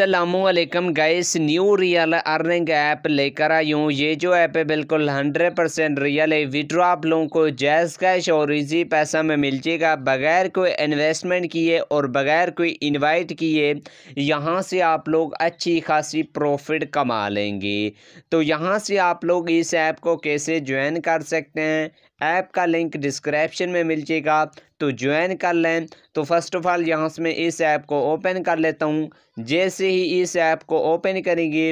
Aslam guys new real earning app लेकर आई हूँ ये जो ऐप है बिल्कुल हंड्रेड परसेंट रियल है विड्रो आप लोगों को जैस कैश और इजी पैसा में मिल जाएगा बगैर कोई इन्वेस्टमेंट किए और बगैर कोई इनवाइट किए यहाँ से आप लोग अच्छी खासी प्रॉफिट कमा लेंगे तो यहाँ से आप लोग इस ऐप को कैसे ज्वाइन कर सकते हैं ऐप का लिंक डिस्क्रिप्शन में मिल जाएगा तो ज्वाइन कर लें तो फर्स्ट ऑफ ऑल यहाँ से मैं इस ऐप को ओपन कर लेता हूँ जैसे ही इस ऐप को ओपन करेंगे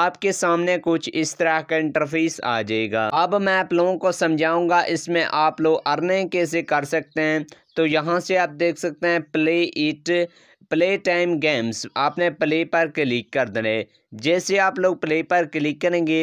आपके सामने कुछ इस तरह का इंटरफेस आ जाएगा अब मैं आप लोगों को समझाऊंगा इसमें आप लोग अर्निंग कैसे कर सकते हैं तो यहाँ से आप देख सकते हैं play it play time games आपने प्ले पर क्लिक कर देने जैसे आप लोग प्ले पर क्लिक करेंगे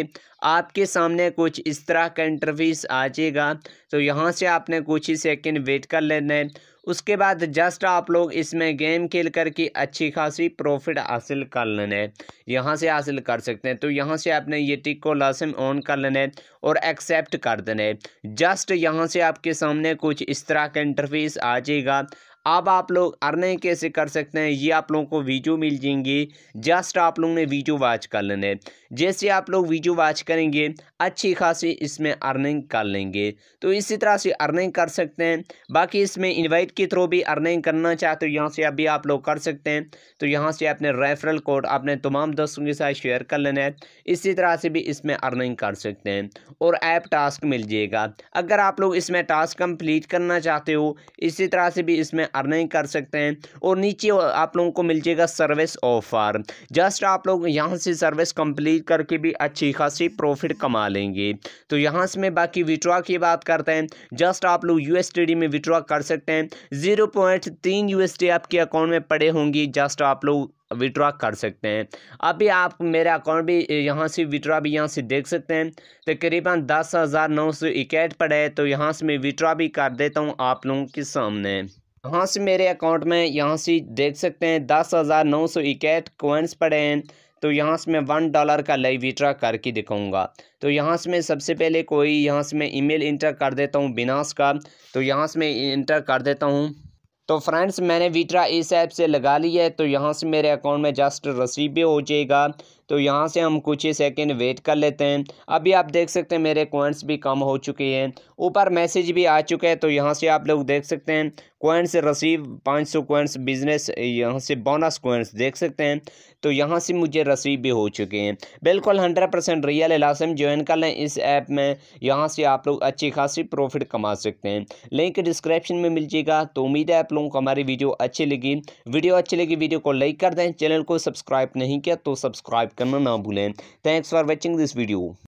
आपके सामने कुछ इस तरह का इंटरफेस आ जाएगा तो यहाँ से आपने कुछ ही सेकंड वेट कर लेना है उसके बाद जस्ट आप लोग इसमें गेम खेल करके अच्छी खासी प्रॉफिट हासिल कर लेना है यहाँ से हासिल कर सकते हैं तो यहाँ से आपने ये टिक को लासम ऑन कर लेना है और एक्सेप्ट कर देना है जस्ट यहाँ से आपके सामने कुछ इस तरह का इंटरफेस आ जाएगा अब आप लोग अर्निंग कैसे कर सकते हैं ये आप लोगों को वीडियो मिल जाएंगी जस्ट आप लोगों ने वीडियो वॉच कर लेना है जैसे आप लोग वीडियो वॉच करेंगे अच्छी खासी इसमें अर्निंग कर लेंगे तो इसी तरह से अर्निंग कर सकते हैं बाकी इसमें इन्वाइट के थ्रू भी अर्निंग करना चाहते हो यहाँ से अभी आप लोग कर सकते हैं तो यहाँ से अपने रेफरल कोड अपने तमाम दोस्तों के साथ शेयर कर लेना है इसी तरह से भी इसमें अर्निंग कर सकते हैं और ऐप टास्क मिल जाएगा अगर आप लोग इसमें टास्क कम्प्लीट करना चाहते हो इसी तरह से भी इसमें अर्निंग कर सकते हैं और नीचे आप लोगों को मिल जाएगा सर्विस ऑफर जस्ट आप लोग यहाँ से सर्विस कंप्लीट करके भी अच्छी खासी प्रॉफिट कमा लेंगे तो यहाँ से मैं बाकी विड्रॉ की बात करते हैं जस्ट आप लोग यू में विड्रॉ कर सकते हैं ज़ीरो पॉइंट तीन यूएसडी आपके अकाउंट में पड़े होंगे जस्ट आप लोग विड्रॉ कर सकते हैं अभी आप मेरा अकाउंट भी यहाँ से विड्रॉ भी यहाँ से देख सकते हैं तकरीबन दस हज़ार नौ सौ इकहठ पड़े तो यहाँ से मैं विड्रॉ भी कर देता हूँ आप लोगों के सामने यहाँ से मेरे अकाउंट में यहाँ से देख सकते हैं दस हज़ार नौ सौ इक्याट कोइंस पड़े हैं तो यहाँ से मैं वन डॉलर का लाइव विड्रा करके दिखाऊंगा तो यहाँ से मैं सबसे पहले कोई यहाँ से मैं ईमेल इंटर कर देता हूँ बिनास का तो यहाँ से मैं इंटर कर देता हूँ तो फ्रेंड्स मैंने विड्रा इस ऐप से लगा ली है तो यहाँ से मेरे अकाउंट में जस्ट भी हो जाएगा तो यहाँ से हम कुछ ही सेकेंड वेट कर लेते हैं अभी आप देख सकते हैं मेरे कॉइन्स भी कम हो चुके हैं ऊपर मैसेज भी आ चुका है तो यहाँ से आप लोग देख सकते हैं कॉइन्स रसीव पाँच सौ कॉइन्स बिजनेस यहाँ से बोनस कॉइन्स देख सकते हैं तो यहाँ से मुझे रसीव भी हो चुके हैं बिल्कुल हंड्रेड परसेंट रियल लाजम ज्वाइन कर लें इस ऐप में यहाँ से आप लोग अच्छी खासी प्रॉफिट कमा सकते हैं लिंक डिस्क्रिप्शन में मिल जाएगा तो उम्मीद है आप लोगों को हमारी वीडियो अच्छी लगी वीडियो अच्छी लगी वीडियो को लाइक कर दें चैनल को सब्सक्राइब नहीं किया तो सब्सक्राइब करना ना भूलें thanks for watching this video